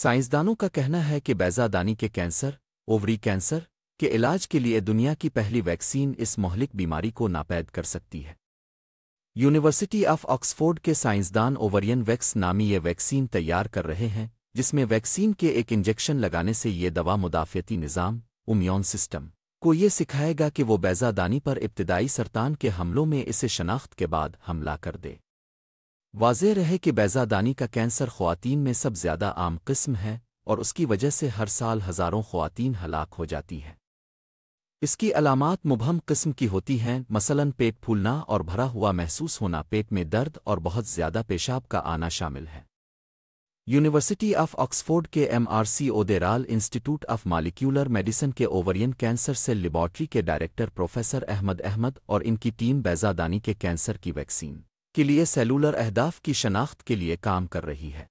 साइंसदानों का कहना है कि बैजादानी के कैंसर ओवरी कैंसर के इलाज के लिए दुनिया की पहली वैक्सीन इस मोहलिक बीमारी को नापैद कर सकती है यूनिवर्सिटी ऑफ ऑक्सफोर्ड के साइंसदान ओवरियन वैक्स नामी ये वैक्सीन तैयार कर रहे हैं जिसमें वैक्सीन के एक इंजेक्शन लगाने से ये दवा मुदाफ़ती निज़ाम उम्योन सिस्टम को ये सिखाएगा कि वो बैजादानी पर इब्तदाई सरतान के हमलों में इसे शनाख्त के बाद हमला कर दे वाज रहे कि बैज़ादानी का कैंसर खुवान में सब ज़्यादा आम किस्म है और उसकी वजह से हर साल हज़ारों खुवान हलाक हो जाती हैं इसकी अलामत मुबहम किस्म की होती हैं मसलन पेट फूलना और भरा हुआ महसूस होना पेट में दर्द और बहुत ज़्यादा पेशाब का आना शामिल है यूनिवर्सिटी ऑफ ऑक्सफोर्ड के M R C Weatherall institute of molecular medicine के ओवरियन कैंसर सेल लेबॉर्ट्री के डायरेक्टर प्रोफेसर अहमद अहमद और इनकी टीम बैज़ादानी के कैंसर की वैक्सीन के लिए सेलुलर अहदाफ की शनाख्त के लिए काम कर रही है